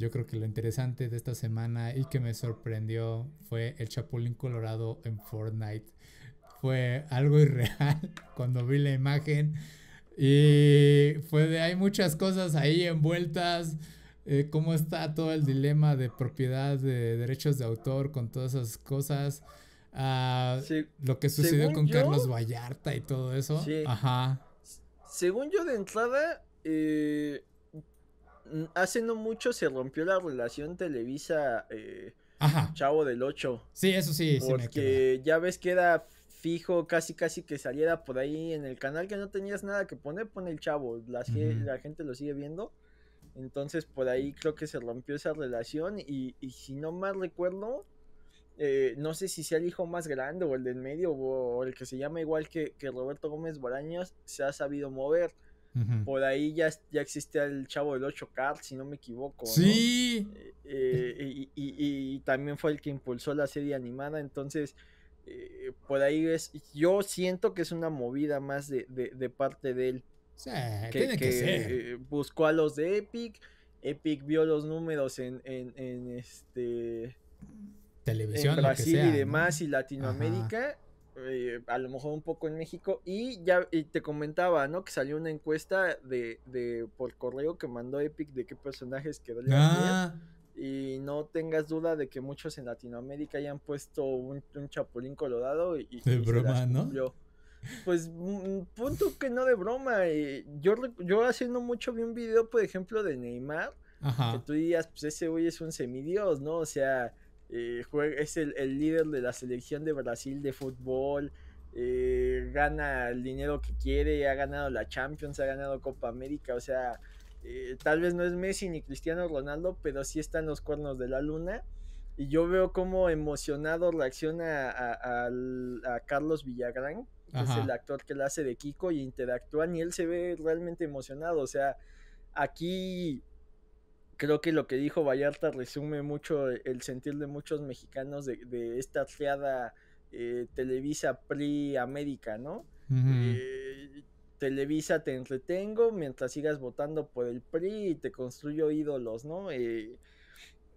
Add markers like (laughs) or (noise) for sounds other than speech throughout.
Yo creo que lo interesante de esta semana y que me sorprendió fue el Chapulín Colorado en Fortnite. Fue algo (laughs) irreal cuando vi la imagen. Y fue de, hay muchas cosas ahí envueltas. Eh, cómo está todo el dilema de propiedad, de derechos de autor, con todas esas cosas. Ah, lo que sucedió con Carlos Vallarta y todo eso. Ajá. Según yo de entrada, eh, Mm, hace no mucho se rompió la relación Televisa eh, Chavo del 8. Sí, eso sí, porque ya ves que era fijo, casi casi que saliera por ahí en el canal que no tenías nada que poner, pone el Chavo, la, gente lo sigue viendo. Entonces por ahí creo que se rompió esa relación y, y si no mal recuerdo, eh, no sé si sea el hijo más grande o el del medio o, el que se llama igual que, Roberto Gómez Bolaños, se ha sabido mover. Por ahí ya, ya existía el Chavo del 8 Carl si no me equivoco. Sí. Eh, eh, y, también fue el que impulsó la serie animada. Entonces, eh, por ahí es. Yo siento que es una movida más de, parte de él. Sí, tiene que, ser. buscó a los de Epic. Epic vio los números en, en, este. Televisión, en Brasil y demás, y Latinoamérica. Eh, a lo mejor un poco en México. Y ya y te comentaba, ¿no? Que salió una encuesta de, de por correo que mandó Epic de qué personajes quedó ah. Y no tengas duda de que muchos en Latinoamérica hayan puesto un, chapulín colorado y, de broma, ¿no? Pues un mm, punto que no de broma. y eh, yo, yo haciendo mucho vi un video, por ejemplo, de Neymar. Que tú dirías, pues ese hoy es un semidios, ¿no? O sea, eh, es el, líder de la selección de Brasil de fútbol, eh, gana el dinero que quiere, ha ganado la Champions, ha ganado Copa América, o sea, eh, tal vez no es Messi ni Cristiano Ronaldo, pero sí en los cuernos de la luna. Y yo veo cómo emocionado reacciona a, a, Carlos Villagrán, que es el actor que le hace de Kiko, y interactúan y él se ve realmente emocionado. O sea, aquí creo que lo que dijo Vallarta resume mucho el sentir de muchos mexicanos de, esta triada eh, Televisa PRI América, ¿no? Eh, Televisa te entretengo mientras sigas votando por el PRI y te construyo ídolos, ¿no? Eh,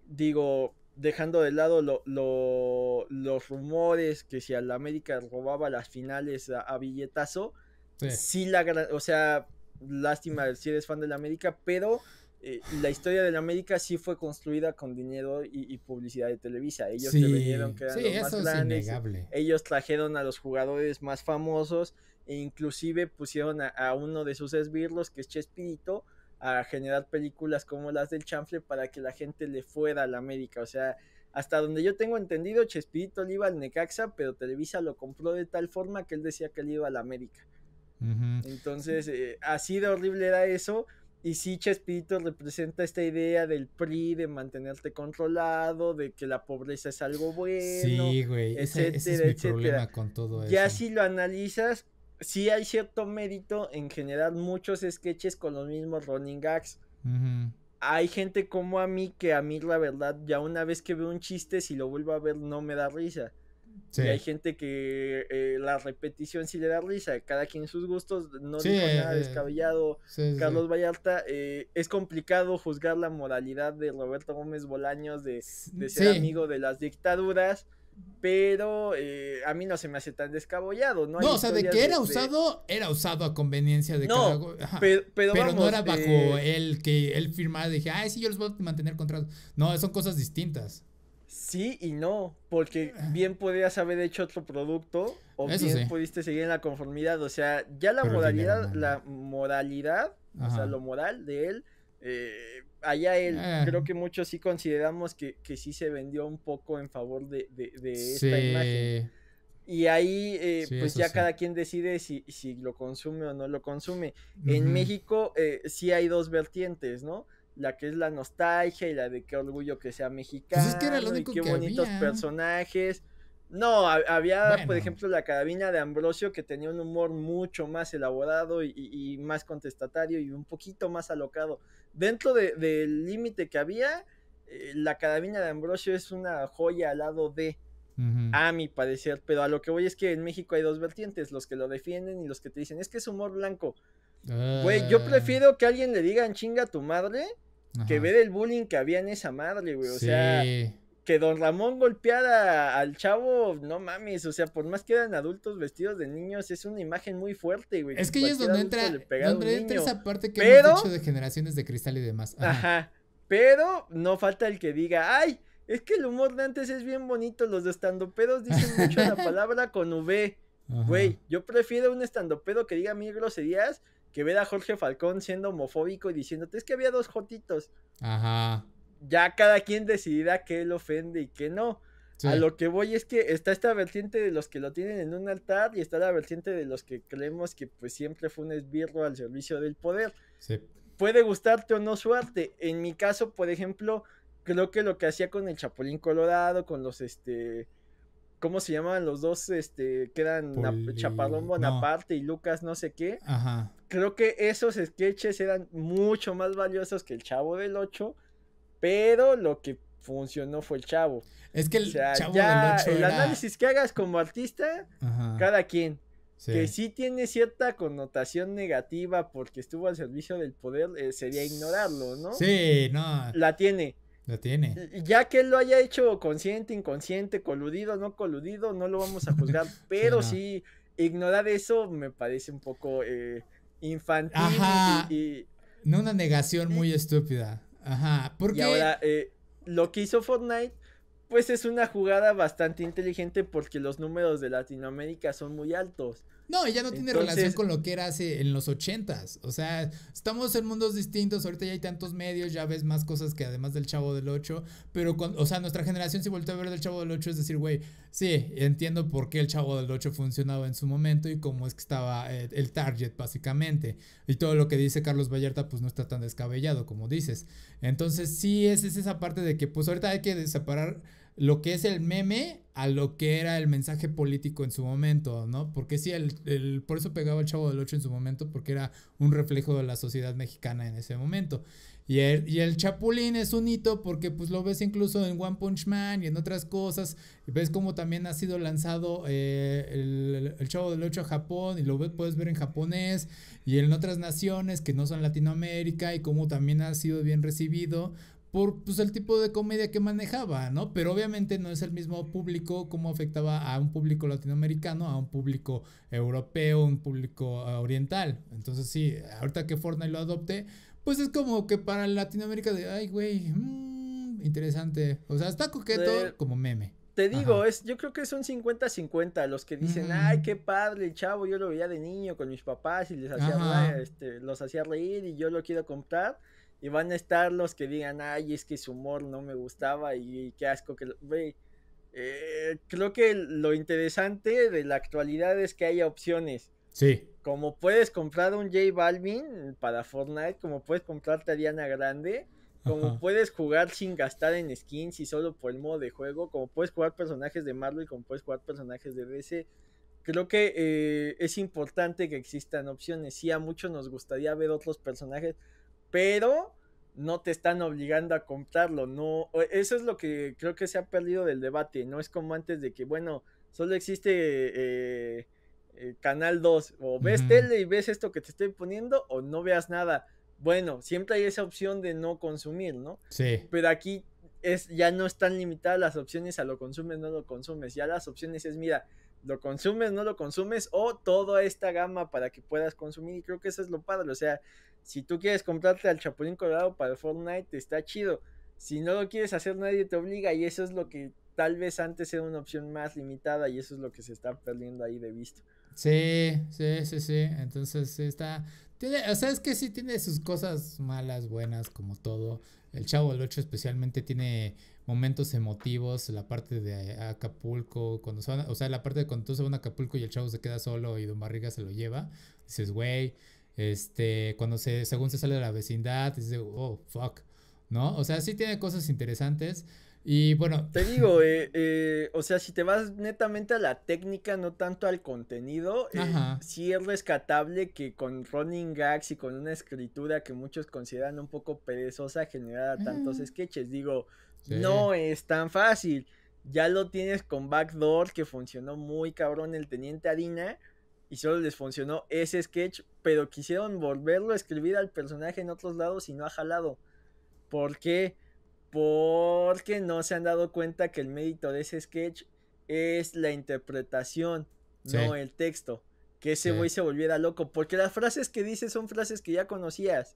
digo, dejando de lado los rumores que si a la América robaba las finales a, Villetazo. billetazo, sí. la gran, o sea, lástima si eres fan de la América, pero eh, la historia de la América sí fue construida con dinero y, publicidad de Televisa. Ellos sí, que eran los más grandes. Ellos trajeron a los jugadores más famosos e inclusive pusieron a, uno de sus esbirros, que es Chespirito, a generar películas como las del Chanfle para que la gente le fuera a la América. O sea, hasta donde yo tengo entendido, Chespirito le iba al Necaxa, pero Televisa lo compró de tal forma que él decía que le iba a la América. Entonces, eh, así de horrible era eso y sí, Chespirito representa esta idea del PRI, de mantenerte controlado, de que la pobreza es algo bueno. Sí, güey, ese, es mi problema con todo eso. Ya si lo analizas, sí hay cierto mérito en generar muchos sketches con los mismos running gags. Hay gente como a mí que a mí la verdad, ya una vez que veo un chiste, si lo vuelvo a ver no me da risa hay gente que eh, la repetición sí le da risa, cada quien sus gustos, no sí, dijo nada eh, descabellado. Carlos Vallarta, eh, es complicado juzgar la moralidad de Roberto Gómez Bolaños de, ser amigo de las dictaduras, pero a mí no se me hace tan descabellado, ¿no? no, o sea, de que era usado, era usado a conveniencia de Pero, no era bajo él que él firmara, dije, ah sí, yo los voy a mantener contratos. No, son cosas distintas. Sí y no, porque bien podrías haber hecho otro producto o bien pudiste seguir en la conformidad. O sea, ya la modalidad, la moralidad, o sea, lo moral de él, eh, allá él, eh. creo que muchos sí consideramos que, que, sí se vendió un poco en favor de, de, esta imagen. Y ahí, eh, pues ya cada quien decide si, si, lo consume o no lo consume. En México, eh, sí hay dos vertientes, ¿no? la que es la nostalgia y la de qué orgullo que sea pues mexicano. y qué bonitos personajes. No, había, por ejemplo, la carabina de Ambrosio que tenía un humor mucho más elaborado y, más contestatario y un poquito más alocado. Dentro del límite que había, eh, la carabina de Ambrosio es una joya al lado de, a mi parecer, pero a lo que voy es que en México hay dos vertientes, los que lo defienden y los que te dicen, es que es humor blanco. Güey, yo ah. prefiero que alguien le digan chinga a tu madre que ver el bullying que había en esa madre, güey. O sea, que don Ramón golpeara al chavo, no mames. O sea, por más que eran adultos vestidos de niños, es una imagen muy fuerte, güey. Es que ahí es donde entra, donde entra esa parte que Pero... hemos de generaciones de cristal y demás. Ajá. Pero no falta el que diga, ay, es que el humor de antes es bien bonito. Los estandopedos dicen mucho la (laughs) palabra con V. Güey, yo prefiero un estandopedo que diga mil groserías que ver a Jorge Falcón siendo homofóbico y diciéndote es que había dos jotitos. Ajá. Ya cada quien decidirá qué lo ofende y qué no. A lo que voy es que está esta vertiente de los que lo tienen en un altar y está la vertiente de los que creemos que pues siempre fue un esbirro al servicio del poder. Sí. Puede gustarte o no suerte. En mi caso, por ejemplo, creo que lo que hacía con el Chapulín Colorado, con los este ¿Cómo se llamaban los dos? Este, que eran Poli... Bonaparte y Lucas no sé qué. Ajá. Creo que esos sketches eran mucho más valiosos que el Chavo del ocho pero lo que funcionó fue el Chavo. Es que el El análisis que hagas como artista, cada quien. Que sí tiene cierta connotación negativa porque estuvo al servicio del poder, eh, sería ignorarlo, ¿no? Sí, no. La tiene tiene. Eh, eh, ya que él lo haya hecho consciente, inconsciente, coludido, no coludido, no lo vamos a juzgar, (laughs) pero sí, ignorar eso me parece un poco eh, infantil. Ajá. Y, no una negación muy estúpida. Ajá. Porque... ahora, lo que hizo Fortnite, pues es una jugada bastante inteligente porque los números de Latinoamérica son muy altos. No, ya no tiene relación con lo que era hace en los ochentas. O sea, estamos en mundos distintos. Ahorita ya hay tantos medios, ya ves más cosas que además del Chavo del Ocho. Pero, con, o sea, nuestra generación se volvió a ver del Chavo del Ocho es decir, güey, sí, entiendo por qué el Chavo del Ocho funcionaba en su momento y cómo es que estaba eh, el target, básicamente. Y todo lo que dice Carlos Vallarta, pues no está tan descabellado, como dices. Entonces, sí, es, es esa parte de que, pues ahorita hay que separar lo que es el meme a lo que era el mensaje político en su momento, ¿no? Porque sí, el, por eso pegaba el Chavo del Ocho en su momento, porque era un reflejo de la sociedad mexicana en ese momento. Y el, y el, Chapulín es un hito porque pues lo ves incluso en One Punch Man y en otras cosas. ves cómo también ha sido lanzado eh, el, Chavo del Ocho a Japón y lo ves, puedes ver en japonés y en otras naciones que no son Latinoamérica y cómo también ha sido bien recibido por pues, el tipo de comedia que manejaba, ¿no? Pero obviamente no es el mismo público como afectaba a un público latinoamericano, a un público europeo, un público eh, oriental. Entonces sí, ahorita que Fortnite lo adopte, pues es como que para Latinoamérica de, ay, güey, mm, interesante. O sea, está coqueto como meme. Te digo, es, yo creo que son un 50-50 los que dicen, ay, qué padre, el chavo, yo lo veía de niño con mis papás y les hacía, este, los hacía reír y yo lo quiero comprar. Y van a estar los que digan, ay, es que su humor no me gustaba y, qué asco que eh, creo que lo interesante de la actualidad es que haya opciones. Sí. Como puedes comprar un J Balvin para Fortnite, como puedes comprarte a Diana Grande, como puedes jugar sin gastar en skins y solo por el modo de juego, como puedes jugar personajes de Marvel, como puedes jugar personajes de DC. Creo que eh, es importante que existan opciones. Sí, a muchos nos gustaría ver otros personajes pero no te están obligando a comprarlo, no, eso es lo que creo que se ha perdido del debate, no es como antes de que, bueno, solo existe eh, eh, Canal 2, o ves tele y ves esto que te estoy poniendo, o no veas nada. Bueno, siempre hay esa opción de no consumir, ¿no? Sí. Pero aquí es, ya no están limitadas las opciones a lo consumes, no lo consumes. Ya las opciones es, mira, lo consumes, no lo consumes, o toda esta gama para que puedas consumir. Y creo que eso es lo padre. O sea, si tú quieres comprarte al Chapulín Colorado para Fortnite, está chido. Si no lo quieres hacer, nadie te obliga. Y eso es lo que tal vez antes era una opción más limitada. Y eso es lo que se está perdiendo ahí de visto. Sí, sí, sí, sí. Entonces está. Tiene, o sea, es que sí tiene sus cosas malas, buenas, como todo. El Chavo del ocho especialmente tiene momentos emotivos, la parte de Acapulco, cuando se o sea, la parte de cuando tú se van a Acapulco y el Chavo se queda solo y Don Barriga se lo lleva. Dices, güey, este, cuando se, según se sale de la vecindad, dices, oh, fuck, ¿no? O sea, sí tiene cosas interesantes. Y bueno. Te (laughs) digo, eh, eh, o sea, si te vas netamente a la técnica, no tanto al contenido, si eh, sí es rescatable que con running gags y con una escritura que muchos consideran un poco perezosa generara tantos mm. sketches. Digo, no es tan fácil. Ya lo tienes con Backdoor, que funcionó muy cabrón el Teniente Adina y solo les funcionó ese sketch, pero quisieron volverlo a escribir al personaje en otros lados y no ha jalado. ¿Por qué? Porque no se han dado cuenta que el mérito de ese sketch es la interpretación, no el texto. Que ese güey se volviera loco. Porque las frases que dice son frases que ya conocías.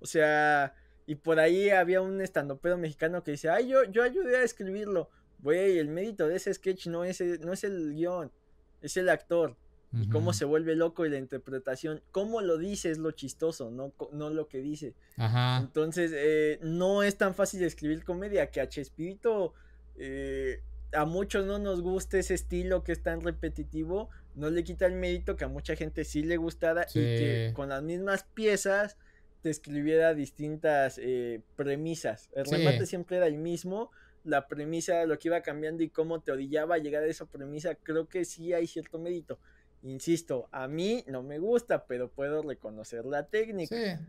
O sea, y por ahí había un estandopedo mexicano que dice, ay, yo, yo ayudé a escribirlo. Güey, el mérito de ese sketch no es, no es el guión, es el actor y cómo se vuelve loco y la interpretación, cómo lo dice es lo chistoso, no, lo que dice. Entonces, eh, no es tan fácil escribir comedia que a Chespirito eh, a muchos no nos gusta ese estilo que es tan repetitivo, no le quita el mérito que a mucha gente sí le gustara y que con las mismas piezas te escribiera distintas eh, premisas. El remate siempre era el mismo, la premisa, lo que iba cambiando y cómo te odiaba llegar a esa premisa, creo que sí hay cierto mérito. Insisto, a mí no me gusta, pero puedo reconocer la técnica.